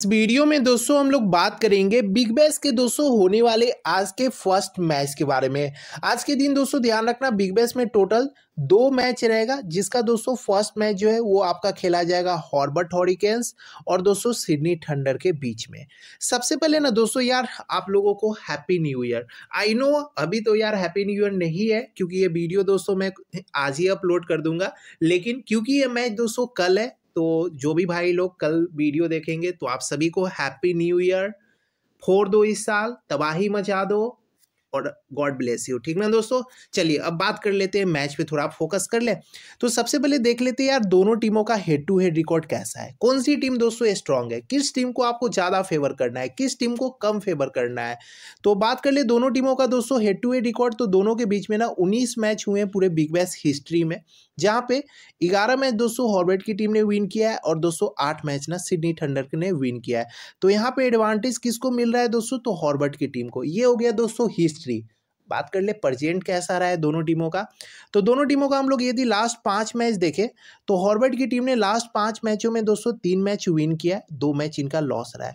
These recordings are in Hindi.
इस वीडियो में दोस्तों हम लोग बात करेंगे बिग बैस के दोस्तों होने वाले आज के फर्स्ट मैच के बारे में आज के दिन दोस्तों ध्यान रखना बिग बैस में टोटल दो मैच रहेगा जिसका दोस्तों फर्स्ट मैच जो है वो आपका खेला जाएगा हॉर्बर्ट हॉरिकेन्स और दोस्तों सिडनी थंडर के बीच में सबसे पहले ना दोस्तों यार आप लोगों को happy new year I know अभी तो यार हैप्पी न्यू ईयर नहीं है क्योंकि ये वीडियो दोस्तों मैं आज ही अपलोड कर दूंगा लेकिन क्योंकि ये मैच दोस्तों कल है तो जो भी भाई लोग कल वीडियो देखेंगे तो आप सभी को हैप्पी न्यू ईयर फोड़ दो इस साल तबाही मचा दो और गॉड ब्लेस यू ठीक ना दोस्तों चलिए अब बात कर लेते हैं मैच पे थोड़ा आप फोकस कर ले तो सबसे पहले देख लेते हैं यार दोनों टीमों का हेड टू हेड रिकॉर्ड कैसा है कौन सी टीम दोस्तों स्ट्रांग है किस टीम को आपको ज़्यादा फेवर करना है किस टीम को कम फेवर करना है तो बात कर ले दोनों टीमों का दोस्तों हेड टू हेड रिकॉर्ड तो दोनों के बीच में ना उन्नीस मैच हुए हैं पूरे बिग बैस हिस्ट्री में जहाँ पे ग्यारह मैच दोस्तों हॉर्बेट की टीम ने विन किया है और दोस्तों आठ मैच ना सिडनी थंडर ने विन किया है तो यहाँ पे एडवांटेज किसको मिल रहा है दोस्तों तो हॉर्बर्ट की टीम को ये हो गया दोस्तों हिस्ट्री बात कर ले परजेंट कैसा रहा है दोनों टीमों का तो दोनों टीमों का हम लोग यदि लास्ट पाँच मैच देखें तो हॉर्बर्ट की टीम ने लास्ट पाँच मैचों में दोस्तों तीन मैच विन किया है दो मैच इनका लॉस रहा है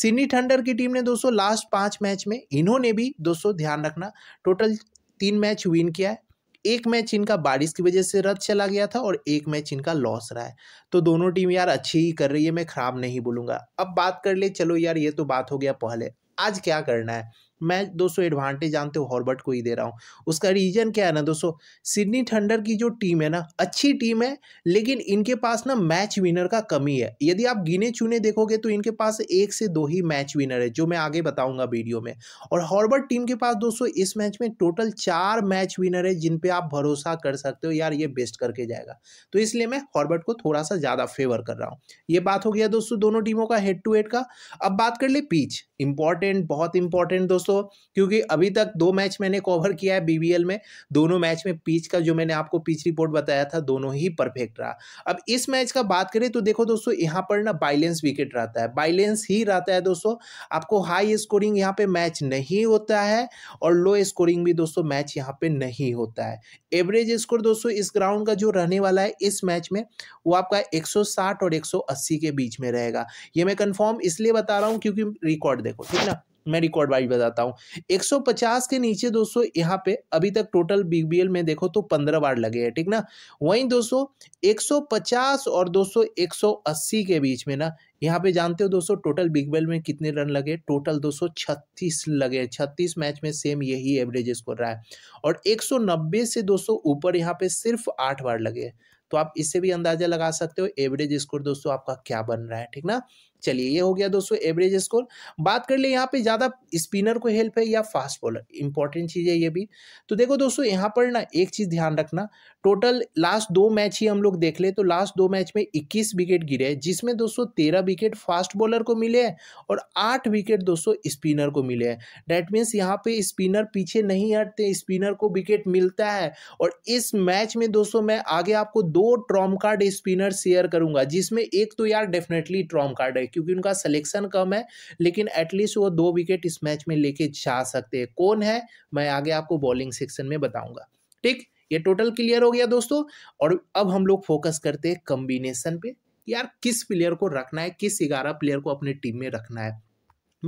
सिडनी थंडर की टीम ने दोस्तों लास्ट पाँच मैच में इन्होंने भी दोस्तों ध्यान रखना टोटल तीन मैच विन किया है एक मैच इनका बारिश की वजह से रद्द चला गया था और एक मैच इनका लॉस रहा है तो दोनों टीम यार अच्छी ही कर रही है मैं खराब नहीं बोलूँगा अब बात कर ले चलो यार ये तो बात हो गया पहले आज क्या करना है मैं दोस्तों एडवांटेज जानते हो हॉर्बर्ट को ही दे रहा हूँ उसका रीज़न क्या है ना दोस्तों सिडनी थंडर की जो टीम है ना अच्छी टीम है लेकिन इनके पास ना मैच विनर का कमी है यदि आप गिने चुने देखोगे तो इनके पास एक से दो ही मैच विनर है जो मैं आगे बताऊंगा वीडियो में और हॉर्बर्ट टीम के पास दोस्तों इस मैच में टोटल चार मैच विनर है जिनपे आप भरोसा कर सकते हो यार ये बेस्ट करके जाएगा तो इसलिए मैं हॉर्बर्ट को थोड़ा सा ज़्यादा फेवर कर रहा हूँ ये बात हो गया दोस्तों दोनों टीमों का हेड टू हेड का अब बात कर ले पीच इंपॉर्टेंट बहुत इंपॉर्टेंट दोस्तों दोस्तों क्योंकि अभी तक दो मैच मैंने कवर किया है बीबीएल में दोनों मैच में पिच का जो मैंने आपको पिच रिपोर्ट बताया था दोनों ही परफेक्ट रहा अब इस मैच का बात करें तो देखो दोस्तों यहाँ पर ना बाइलेंस विकेट रहता है बाइलेंस ही रहता है दोस्तों आपको हाई स्कोरिंग यहाँ पर मैच नहीं होता है और लो स्कोरिंग भी दोस्तों मैच यहाँ पर नहीं होता है एवरेज स्कोर दोस्तों इस ग्राउंड का जो रहने वाला है इस मैच में वो आपका 160 और 180 के बीच में रहेगा ये मैं कंफर्म इसलिए बता रहा हूँ क्योंकि रिकॉर्ड देखो ठीक ना मैं रिकॉर्ड वाइज बताता हूँ 150 के नीचे दोस्तों यहाँ पे अभी तक टोटल बिग बी में देखो तो 15 बार लगे हैं ठीक ना वहीं दोस्तों 150 और दोस्तों 180 के बीच में ना यहाँ पे जानते हो दोस्तों टोटल बिग बेल में कितने रन लगे टोटल दो छत्तीस लगे छत्तीस मैच में सेम यही एवरेज स्कोर रहा है और 190 से दोस्तों ऊपर यहाँ पे सिर्फ आठ बार लगे तो आप इससे भी अंदाजा लगा सकते हो एवरेज स्कोर दोस्तों आपका क्या बन रहा है ठीक ना चलिए ये हो गया दोस्तों एवरेज स्कोर बात कर ले यहाँ पे ज़्यादा स्पिनर को हेल्प है या फास्ट बॉलर इंपॉर्टेंट चीज़ है ये भी तो देखो दोस्तों यहाँ पर ना एक चीज़ ध्यान रखना टोटल लास्ट दो मैच ही हम लोग देख ले तो लास्ट दो मैच में इक्कीस विकेट गिरे हैं जिसमें दोस्तों तेरह विकेट फास्ट बॉलर को मिले हैं और आठ विकेट दोस्तों स्पिनर को मिले हैं डैट मीन्स यहाँ पे स्पिनर पीछे नहीं हटते स्पिनर को विकेट मिलता है और इस मैच में दोस्तों मैं आगे आपको दो ट्रॉम कार्ड स्पिनर शेयर करूंगा जिसमें एक तो यार डेफिनेटली ट्रॉम कार्ड है क्योंकि उनका सलेक्शन कम है लेकिन एटलीस्ट वो दो विकेट इस मैच में लेके जा सकते हैं कौन है मैं आगे आपको बॉलिंग सेक्शन में बताऊंगा ठीक ये टोटल क्लियर हो गया दोस्तों और अब हम लोग फोकस करते हैं कम्बिनेशन पे यार किस प्लेयर को रखना है किस ग्यारह प्लेयर को अपने टीम में रखना है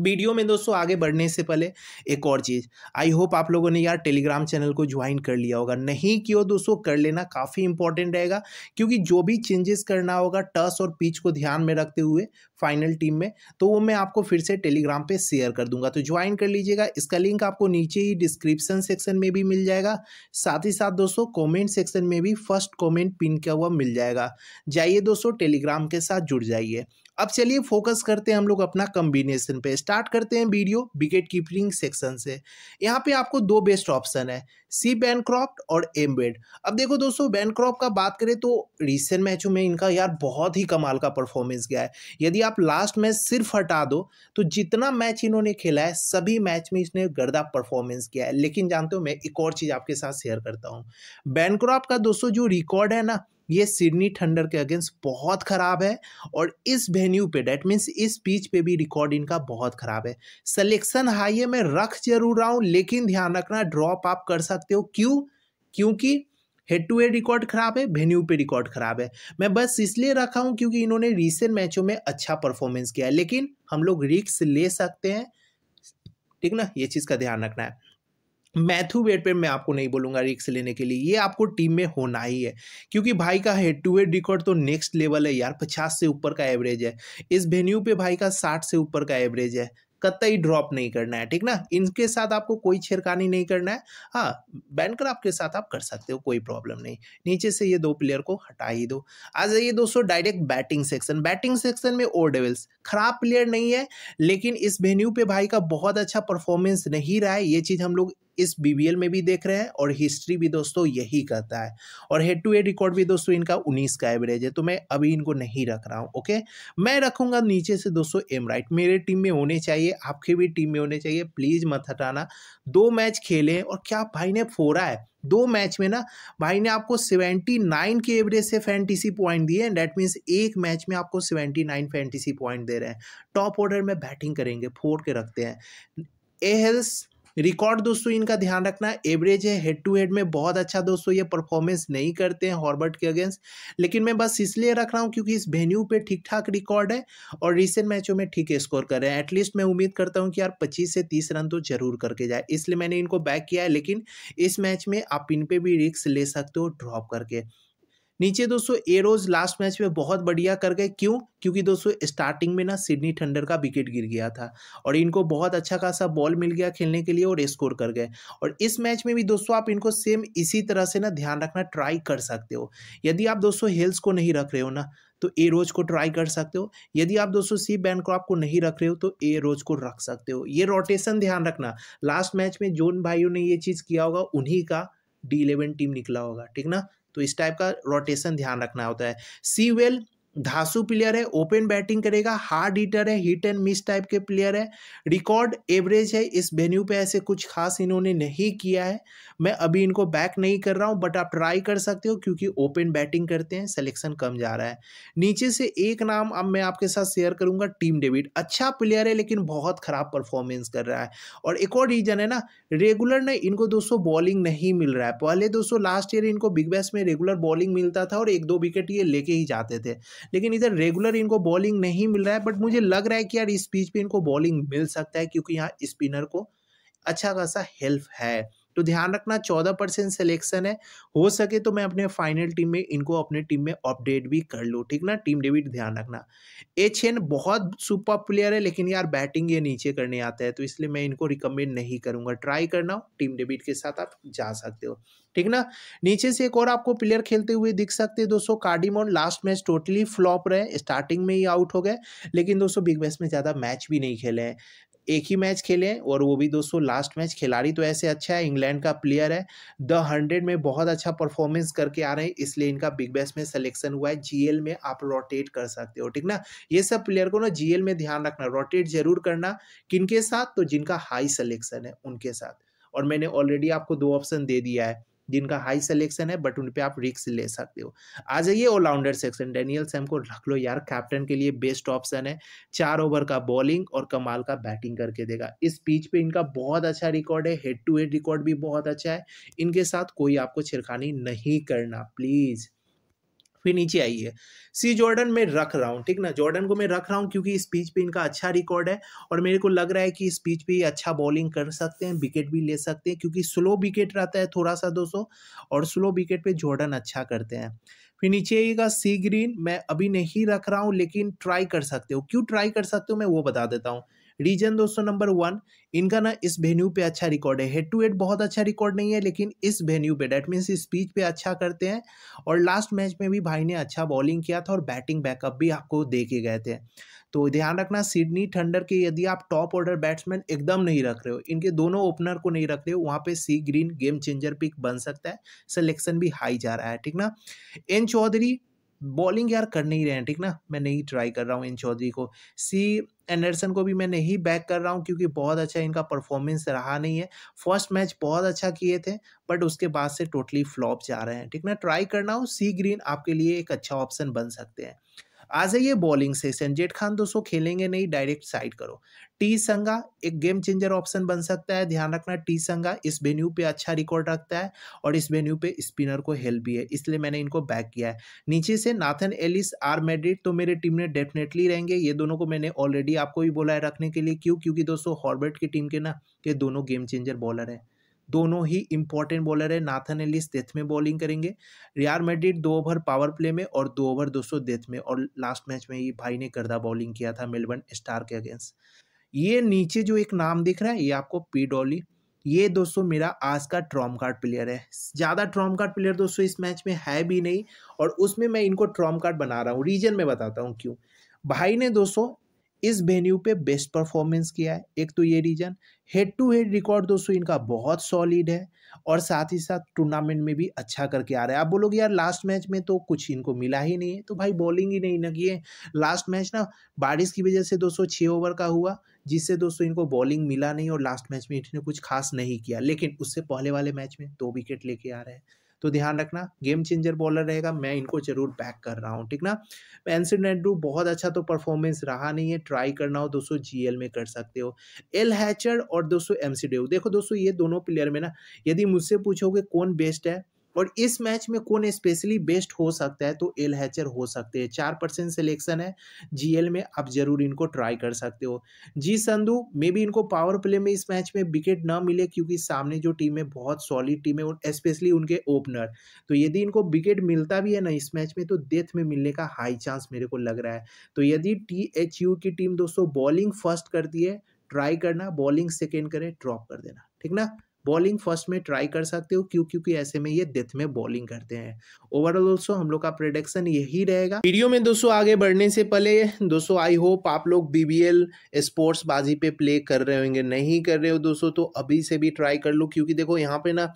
वीडियो में दोस्तों आगे बढ़ने से पहले एक और चीज़ आई होप आप लोगों ने यार टेलीग्राम चैनल को ज्वाइन कर लिया होगा नहीं क्यों दोस्तों कर लेना काफ़ी इंपॉर्टेंट रहेगा क्योंकि जो भी चेंजेस करना होगा टस और पिच को ध्यान में रखते हुए फाइनल टीम में तो वो मैं आपको फिर से टेलीग्राम पे शेयर कर दूंगा तो ज्वाइन कर लीजिएगा इसका लिंक आपको नीचे ही डिस्क्रिप्शन सेक्शन में भी मिल जाएगा साथ ही साथ दोस्तों कॉमेंट सेक्शन में भी फर्स्ट कॉमेंट पिन किया हुआ मिल जाएगा जाइए दोस्तों टेलीग्राम के साथ जुड़ जाइए अब चलिए फोकस करते हैं हम लोग अपना कम्बिनेशन पे स्टार्ट करते हैं वीडियो विकेट कीपिंग सेक्शन से यहाँ पे आपको दो बेस्ट ऑप्शन है सी बैनक्रॉफ्ट और एम बेड अब देखो दोस्तों बैनक्रॉफ्ट का बात करें तो रिसेंट मैचों में इनका यार बहुत ही कमाल का परफॉर्मेंस गया है यदि आप लास्ट मैच सिर्फ हटा दो तो जितना मैच इन्होंने खेला है सभी मैच में इसने गर्दा परफॉर्मेंस किया है लेकिन जानते हो मैं एक और चीज़ आपके साथ शेयर करता हूँ बैनक्रॉप का दोस्तों जो रिकॉर्ड है ना ये सिडनी थंडर के अगेंस्ट बहुत ख़राब है और इस वेन्यू पे डैट मीन्स इस पिच पे भी रिकॉर्ड इनका बहुत ख़राब है सिलेक्शन हाई है मैं रख जरूर रहा हूँ लेकिन ध्यान रखना ड्रॉप आप कर सकते हो क्यों क्योंकि हेड टू हेड रिकॉर्ड खराब है वेन्यू पे रिकॉर्ड खराब है मैं बस इसलिए रखा हूँ क्योंकि इन्होंने रिसेंट मैचों में अच्छा परफॉर्मेंस किया है लेकिन हम लोग रिक्स ले सकते हैं ठीक ना ये चीज़ का ध्यान रखना है मैथ्यू वेट पे मैं आपको नहीं बोलूंगा रिक्स लेने के लिए ये आपको टीम में होना ही है क्योंकि भाई का हेड टू हेड रिकॉर्ड तो नेक्स्ट लेवल है यार पचास से ऊपर का एवरेज है इस वेन्यू पे भाई का साठ से ऊपर का एवरेज है कतई ड्रॉप नहीं करना है ठीक ना इनके साथ आपको कोई छेड़कानी नहीं करना है हाँ बैनकर आपके साथ आप कर सकते हो कोई प्रॉब्लम नहीं नीचे से ये दो प्लेयर को हटा ही दो आ जाइए दोस्तों direct batting section batting section में ओर डेवल्स खराब प्लेयर नहीं है लेकिन इस वेन्यू पे भाई का बहुत अच्छा परफॉर्मेंस नहीं रहा है ये चीज़ हम लोग इस बीबीएल में भी देख रहे हैं और हिस्ट्री भी दोस्तों यही कहता है और हेड टू हेड रिकॉर्ड भी दोस्तों इनका उन्नीस का एवरेज है तो मैं अभी इनको नहीं रख रहा हूँ ओके मैं रखूँगा नीचे से दोस्तों एम राइट मेरे टीम में होने चाहिए आपके भी टीम में होने चाहिए प्लीज़ मत हटाना दो मैच खेलें और क्या भाई ने फोरा है दो मैच में ना भाई ने आपको 79 के एवरेज से फैंटीसी पॉइंट दिए एंड डैट मीन्स एक मैच में आपको 79 फैंटीसी पॉइंट दे रहे हैं टॉप ऑर्डर में बैटिंग करेंगे फोर के रखते हैं एहल्स रिकॉर्ड दोस्तों इनका ध्यान रखना एवरेज है हेड टू हेड में बहुत अच्छा दोस्तों ये परफॉर्मेंस नहीं करते हैं हॉर्बर्ट के अगेंस्ट लेकिन मैं बस इसलिए रख रहा हूँ क्योंकि इस वेन्यू पर ठीक ठाक रिकॉर्ड है और रिसेंट मैचों में ठीक स्कोर कर रहे हैं एटलीस्ट मैं उम्मीद करता हूँ कि यार पच्चीस से तीस रन तो जरूर करके जाए इसलिए मैंने इनको बैक किया है लेकिन इस मैच में आप इन पर भी रिक्स ले सकते हो ड्रॉप करके नीचे दोस्तों एरोज लास्ट मैच में बहुत बढ़िया कर गए क्यों क्योंकि दोस्तों स्टार्टिंग में ना सिडनी थंडर का विकेट गिर गया था और इनको बहुत अच्छा खासा बॉल मिल गया खेलने के लिए और स्कोर कर गए और इस मैच में भी दोस्तों आप इनको सेम इसी तरह से ना ध्यान रखना ट्राई कर सकते हो यदि आप दोस्तों हेल्थ को नहीं रख रहे हो ना तो ए रोज को ट्राई कर सकते हो यदि आप दोस्तों सी बैन क्रॉप को नहीं रख रहे हो तो ए रोज को रख सकते हो ये रोटेशन ध्यान रखना लास्ट मैच में जोन भाइयों ने ये चीज़ किया होगा उन्हीं का डी इलेवन टीम निकला होगा ठीक ना तो इस टाइप का रोटेशन ध्यान रखना होता है सी वेल धासु प्लेयर है ओपन बैटिंग करेगा हार्ड हीटर है हिट एंड मिस टाइप के प्लेयर है रिकॉर्ड एवरेज है इस वेन्यू पे ऐसे कुछ खास इन्होंने नहीं किया है मैं अभी इनको बैक नहीं कर रहा हूँ बट आप ट्राई कर सकते हो क्योंकि ओपन बैटिंग करते हैं सिलेक्शन कम जा रहा है नीचे से एक नाम अब मैं आपके साथ शेयर करूँगा टीम डेविड अच्छा प्लेयर है लेकिन बहुत ख़राब परफॉर्मेंस कर रहा है और एक और रीज़न है ना रेगुलर ना इनको दोस्तों बॉलिंग नहीं मिल रहा है पहले दोस्तों लास्ट ईयर इनको बिग बैश में रेगुलर बॉलिंग मिलता था और एक दो विकेट ये लेके ही जाते थे लेकिन इधर रेगुलर इनको बॉलिंग नहीं मिल रहा है बट मुझे लग रहा है कि यार इस पिच पे इनको बॉलिंग मिल सकता है क्योंकि यहाँ स्पिनर को अच्छा खासा हेल्प है तो ध्यान रखना चौदह परसेंट सिलेक्शन है हो सके तो मैं अपने फाइनल टीम में इनको अपने टीम में अपडेट भी कर लूँ ठीक ना टीम डेबिट ध्यान रखना एच बहुत सुपर प्लेयर है लेकिन यार बैटिंग ये नीचे करने आता है तो इसलिए मैं इनको रिकमेंड नहीं करूँगा ट्राई करना टीम डेबिट के साथ आप जा सकते हो ठीक ना नीचे से एक और आपको प्लेयर खेलते हुए दिख सकते हैं दोस्तों कार्डिमोन लास्ट मैच टोटली फ्लॉप रहे स्टार्टिंग में ही आउट हो गए लेकिन दोस्तों बिग बैस में ज़्यादा मैच भी नहीं खेले हैं एक ही मैच खेले हैं और वो भी दोस्तों लास्ट मैच खिलाड़ी तो ऐसे अच्छा है इंग्लैंड का प्लेयर है द हंड्रेड में बहुत अच्छा परफॉर्मेंस करके आ रहे हैं इसलिए इनका बिग बैस में सिलेक्शन हुआ है जीएल में आप रोटेट कर सकते हो ठीक ना ये सब प्लेयर को ना जीएल में ध्यान रखना रोटेट जरूर करना किन के साथ तो जिनका हाई सलेक्शन है उनके साथ और मैंने ऑलरेडी आपको दो ऑप्शन दे दिया है जिनका हाई सिलेक्शन है बट उन पर आप रिक्स ले सकते हो आ जाइए ऑलराउंडर सेक्शन डेनियल सैम को रख लो यार कैप्टन के लिए बेस्ट ऑप्शन है चार ओवर का बॉलिंग और कमाल का बैटिंग करके देगा इस पिच पे इनका बहुत अच्छा रिकॉर्ड है हेड टू हेड रिकॉर्ड भी बहुत अच्छा है इनके साथ कोई आपको छिड़खानी नहीं करना प्लीज़ फिर नीचे आइए सी जॉर्डन में रख रहा हूँ ठीक ना जॉर्डन को मैं रख रहा हूँ क्योंकि इस पिच पे इनका अच्छा रिकॉर्ड है और मेरे को लग रहा है कि इस पिच पे अच्छा बॉलिंग कर सकते हैं विकेट भी ले सकते हैं क्योंकि स्लो विकेट रहता है थोड़ा सा दोस्तों और स्लो विकेट पर जॉर्डन अच्छा करते हैं फिर नीचे आइएगा सी ग्रीन मैं अभी नहीं रख रहा हूँ लेकिन ट्राई कर सकते हो क्यों ट्राई कर सकते हो मैं वो बता देता हूँ रीजन दोस्तों नंबर वन इनका ना इस वेन्यू पे अच्छा रिकॉर्ड है हेड टू हेड बहुत अच्छा रिकॉर्ड नहीं है लेकिन इस वेन्यू पे डैट मीन्स इस पे अच्छा करते हैं और लास्ट मैच में भी भाई ने अच्छा बॉलिंग किया था और बैटिंग बैकअप भी आपको दे के गए थे तो ध्यान रखना सिडनी थंडर के यदि आप टॉप ऑर्डर बैट्समैन एकदम नहीं रख रहे हो इनके दोनों ओपनर को नहीं रख रहे हो वहाँ पे C Green game changer pick बन सकता है सिलेक्शन भी हाई जा रहा है ठीक ना एन चौधरी बॉलिंग यार कर नहीं रहे हैं ठीक ना मैं नहीं ट्राई कर रहा हूँ इन चौधरी को सी एंडरसन को भी मैं नहीं बैक कर रहा हूँ क्योंकि बहुत अच्छा इनका परफॉर्मेंस रहा नहीं है फर्स्ट मैच बहुत अच्छा किए थे बट उसके बाद से टोटली फ्लॉप जा रहे हैं ठीक ना ट्राई करना हो सी ग्रीन आपके लिए एक अच्छा ऑप्शन बन सकते हैं आ जाइए बॉलिंग सेशन जेट खान दोस्तों खेलेंगे नहीं डायरेक्ट साइड करो टी संगा एक गेम चेंजर ऑप्शन बन सकता है ध्यान रखना टी संगा इस वेन्यू पे अच्छा रिकॉर्ड रखता है और इस वेन्यू पे स्पिनर को हेल्प भी है इसलिए मैंने इनको बैक किया है नीचे से नाथन एलिस आर मेड्रिड तो मेरे टीम में डेफिनेटली रहेंगे ये दोनों को मैंने ऑलरेडी आपको भी बोला है रखने के लिए क्यों क्योंकि दोस्तों हॉर्बर्ट की टीम के ना ये दोनों गेम चेंजर बॉलर हैं दोनों ही इंपॉर्टेंट बॉलर है नाथन एलिस डेथ में बॉलिंग करेंगे रियार मेड्रिड दो ओवर पावर प्ले में और दो ओवर दोस्तों डेथ में और लास्ट मैच में ही भाई ने गर्दा बॉलिंग किया था मेलबर्न स्टार के अगेंस्ट ये नीचे जो एक नाम दिख रहा है ये आपको पी डॉली ये दोस्तों मेरा आज का ट्रॉम कार्ड प्लेयर है ज़्यादा ट्रॉम कार्ड प्लेयर दोस्तों इस मैच में है भी नहीं और उसमें मैं इनको ट्रॉम कार्ड बना रहा हूँ रीजन में बताता हूँ क्यों भाई ने दोस्तों इस वेन्यू पे बेस्ट परफॉर्मेंस किया है एक तो ये reason head to head record दोस्तों इनका बहुत सॉलिड है और साथ ही साथ टूर्नामेंट में भी अच्छा करके आ रहा है आप बोलोगे यार लास्ट मैच में तो कुछ इनको मिला ही नहीं है तो भाई बॉलिंग ही नहीं ना किए लास्ट मैच ना बारिश की वजह से दोस्तों छः ओवर का हुआ जिससे दोस्तों इनको बॉलिंग मिला नहीं और लास्ट मैच में इन्होंने कुछ खास नहीं किया लेकिन उससे पहले वाले मैच में दो विकेट लेके आ रहे हैं तो ध्यान रखना गेम चेंजर बॉलर रहेगा मैं इनको जरूर बैक कर रहा हूँ ठीक ना एनसी नेड्रू बहुत अच्छा तो परफॉर्मेंस रहा नहीं है ट्राई करना हो दोस्तों जी में कर सकते हो एल हैचर और दोस्तों एम देखो दोस्तों ये दोनों प्लेयर में ना यदि मुझसे पूछोगे कौन बेस्ट है और इस मैच में कौन स्पेशली बेस्ट हो सकता है तो एल हैचर हो सकते हैं चार परसेंट सिलेक्शन है जीएल में आप जरूर इनको ट्राई कर सकते हो जी संधु मे भी इनको पावर प्ले में इस मैच में विकेट ना मिले क्योंकि सामने जो टीम है बहुत सॉलिड टीम है और स्पेशली उनके ओपनर तो यदि इनको विकेट मिलता भी है ना इस मैच में तो डेथ में मिलने का हाई चांस मेरे को लग रहा है तो यदि टी एच यू की टीम दोस्तों बॉलिंग फर्स्ट करती है ट्राई करना बॉलिंग सेकेंड करें ड्रॉप कर देना ठीक ना बॉलिंग फर्स्ट में ट्राई कर सकते हो क्यों क्योंकि ऐसे में ये डेथ में बॉलिंग करते हैं ओवरऑल दोस्तों हम लोग का प्रोडक्शन यही रहेगा वीडियो में दोस्तों आगे बढ़ने से पहले दोस्तों आई होप आप लोग बीबीएल स्पोर्ट्स बाजी पे प्ले कर रहे होंगे नहीं कर रहे हो दोस्तों तो अभी से भी ट्राई कर लो क्योंकि देखो यहाँ पे ना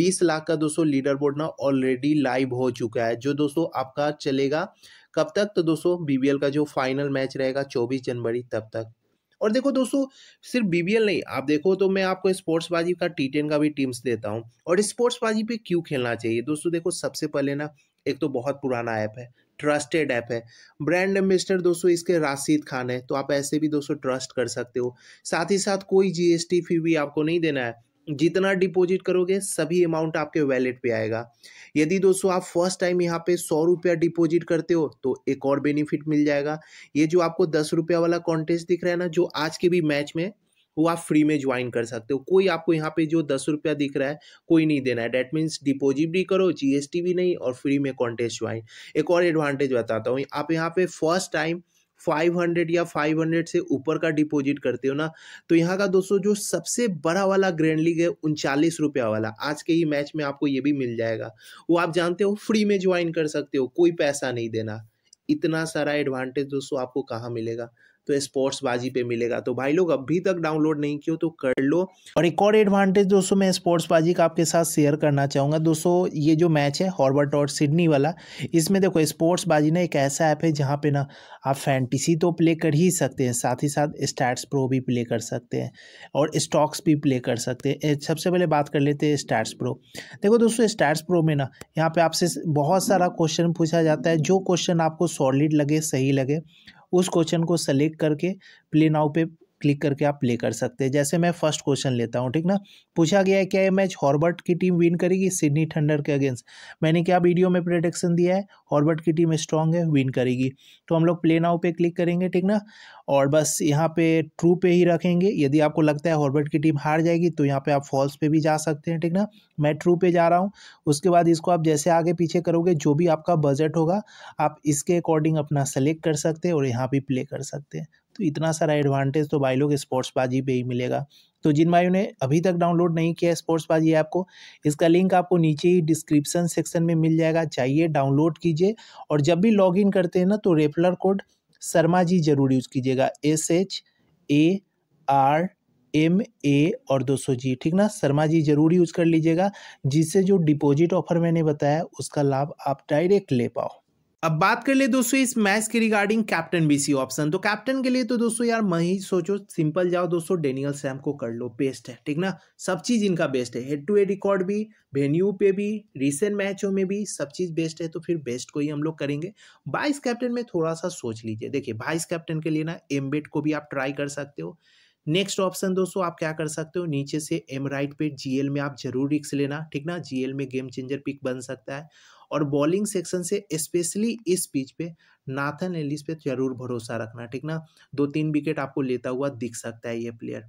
बीस लाख का दोस्तों लीडर बोर्ड ना ऑलरेडी लाइव हो चुका है जो दोस्तों आपका चलेगा कब तक तो दोस्तों बीबीएल का जो फाइनल मैच रहेगा 24 जनवरी तब तक और देखो दोस्तों सिर्फ बीबीएल नहीं आप देखो तो मैं आपको स्पोर्ट्स बाजी का टी टेन का भी टीम्स देता हूँ और स्पोर्ट्स बाजी पे क्यों खेलना चाहिए दोस्तों देखो सबसे पहले ना एक तो बहुत पुराना ऐप है ट्रस्टेड ऐप है ब्रांड एम्बेसडर दोस्तों इसके राशिद खान है तो आप ऐसे भी दोस्तों ट्रस्ट कर सकते हो साथ ही साथ कोई जीएसटी फी भी आपको नहीं देना है जितना डिपॉजिट करोगे सभी अमाउंट आपके वैलेट पे आएगा यदि दोस्तों आप फर्स्ट टाइम यहाँ पे सौ रुपया डिपॉजिट करते हो तो एक और बेनिफिट मिल जाएगा ये जो आपको दस रुपया वाला कॉन्टेस्ट दिख रहा है ना जो आज के भी मैच में वो आप फ्री में ज्वाइन कर सकते हो कोई आपको यहाँ पे जो दस रुपया दिख रहा है कोई नहीं देना है डैट मीन्स डिपॉजिट भी करो जीएसटी भी नहीं और फ्री में कॉन्टेस्ट ज्वाइन एक और एडवांटेज बताता हूँ आप यहाँ पे फर्स्ट टाइम 500 या 500 से ऊपर का डिपॉजिट करते हो ना तो यहाँ का दोस्तों जो सबसे बड़ा वाला ग्रैंड लीग है उनचालीस रुपया वाला आज के ही मैच में आपको ये भी मिल जाएगा वो आप जानते हो फ्री में ज्वाइन कर सकते हो कोई पैसा नहीं देना इतना सारा एडवांटेज दोस्तों आपको कहाँ मिलेगा तो स्पोर्ट्स बाजी पे मिलेगा तो भाई लोग अभी तक डाउनलोड नहीं किया तो कर लो और एक और एडवांटेज दोस्तों मैं स्पोर्ट्स बाजी का आपके साथ शेयर करना चाहूँगा दोस्तों ये जो मैच है हॉर्बर्ट और सिडनी वाला इसमें देखो स्पोर्ट्स बाजी ना एक ऐसा ऐप है जहाँ पे ना आप फैंटिसी तो प्ले कर ही सकते हैं साथ ही साथ स्टैट्स प्रो भी प्ले कर सकते हैं और स्टॉक्स भी प्ले कर सकते हैं सबसे पहले बात कर लेते हैं स्टैट्स प्रो देखो दोस्तों स्टैट्स प्रो में ना यहाँ पर आपसे बहुत सारा क्वेश्चन पूछा जाता है जो क्वेश्चन आपको सॉलिड लगे सही लगे उस क्वेश्चन को सेलेक्ट करके प्ले नाउ पे क्लिक करके आप प्ले कर सकते हैं जैसे मैं फर्स्ट क्वेश्चन लेता हूँ ठीक ना पूछा गया है क्या ये मैच हॉर्बर्ट की टीम विन करेगी सिडनी थंडर के अगेंस्ट मैंने क्या वीडियो में प्रोडक्शन दिया है हॉर्बर्ट की टीम स्ट्रांग है विन करेगी तो हम लोग प्ले नाउ पे क्लिक करेंगे ठीक ना और बस यहाँ पे ट्रू पे ही रखेंगे यदि आपको लगता है हॉर्बर्ट की टीम हार जाएगी तो यहाँ पे आप फॉल्स पे भी जा सकते हैं ठीक ना मैं ट्रू पे जा रहा हूँ उसके बाद इसको आप जैसे आगे पीछे करोगे जो भी आपका बजट होगा आप इसके अकॉर्डिंग अपना सेलेक्ट कर सकते हैं और यहाँ भी प्ले कर सकते हैं तो इतना सारा एडवांटेज तो भाई लोग स्पोर्ट्स बाजी पे ही मिलेगा तो जिन भाइयों ने अभी तक डाउनलोड नहीं किया स्पोर्ट्स बाजी ऐप को इसका लिंक आपको नीचे ही डिस्क्रिप्सन सेक्शन में मिल जाएगा चाहिए डाउनलोड कीजिए और जब भी लॉगिन करते हैं ना तो रेफलर कोड शर्मा जी जरूर यूज़ कीजिएगा S H A R M A और सौ जी ठीक ना शर्मा जी जरूर यूज कर लीजिएगा जिससे जो डिपॉजिट ऑफर मैंने बताया उसका लाभ आप डायरेक्ट ले पाओ अब बात कर ले दोस्तों इस मैच के रिगार्डिंग कैप्टन बीसी ऑप्शन तो कैप्टन के लिए तो दोस्तों यार मैं ही सोचो सिंपल जाओ दोस्तों डेनियल सैम को कर लो बेस्ट है ठीक ना सब चीज़ इनका बेस्ट है हेड टू हेड रिकॉर्ड भी वेन्यू पे भी रिसेंट मैचों में भी सब चीज़ बेस्ट है तो फिर बेस्ट को ही हम लोग करेंगे वाइस कैप्टन में थोड़ा सा सोच लीजिए देखिए वाइस कैप्टन के लिए ना एमबेट e को भी आप ट्राई कर सकते हो नेक्स्ट ऑप्शन दोस्तों आप क्या कर सकते हो नीचे से एम राइट पे जीएल में आप जरूर रिक्स लेना ठीक ना जीएल में गेम चेंजर पिक बन सकता है और बॉलिंग सेक्शन से स्पेशली इस पिच पे नाथन एलिस पे जरूर भरोसा रखना ठीक ना दो तीन विकेट आपको लेता हुआ दिख सकता है ये प्लेयर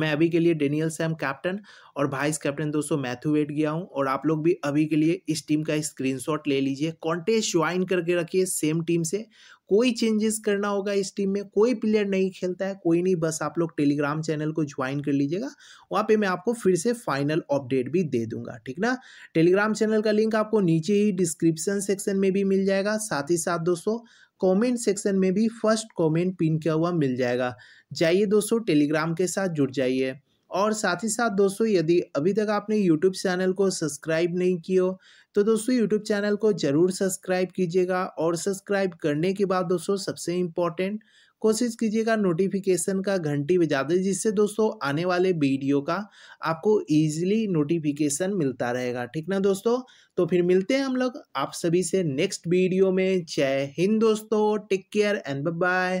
मैं अभी के लिए डेनियल सैम कैप्टन और वाइस कैप्टन दोस्तों मैथ्यू वेट गया हूँ और आप लोग भी अभी के लिए इस टीम का स्क्रीनशॉट ले लीजिए कॉन्टेस्ट ज्वाइन करके रखिए सेम टीम से कोई चेंजेस करना होगा इस टीम में कोई प्लेयर नहीं खेलता है कोई नहीं बस आप लोग टेलीग्राम चैनल को ज्वाइन कर लीजिएगा वहाँ पे मैं आपको फिर से फाइनल अपडेट भी दे दूंगा ठीक ना टेलीग्राम चैनल का लिंक आपको नीचे ही डिस्क्रिप्शन सेक्शन में भी मिल जाएगा साथ ही साथ दोस्तों कमेंट सेक्शन में भी फर्स्ट कमेंट पिन किया हुआ मिल जाएगा जाइए दोस्तों टेलीग्राम के साथ जुड़ जाइए और साथ ही साथ दोस्तों यदि अभी तक आपने यूट्यूब चैनल को सब्सक्राइब नहीं किया तो दोस्तों यूट्यूब चैनल को ज़रूर सब्सक्राइब कीजिएगा और सब्सक्राइब करने के बाद दोस्तों सबसे इम्पॉर्टेंट कोशिश कीजिएगा नोटिफिकेशन का घंटी बजा दें जिससे दोस्तों आने वाले वीडियो का आपको ईजिली नोटिफिकेशन मिलता रहेगा ठीक ना दोस्तों तो फिर मिलते हैं हम लोग आप सभी से नेक्स्ट वीडियो में जय हिंद दोस्तों टेक केयर एंड बाय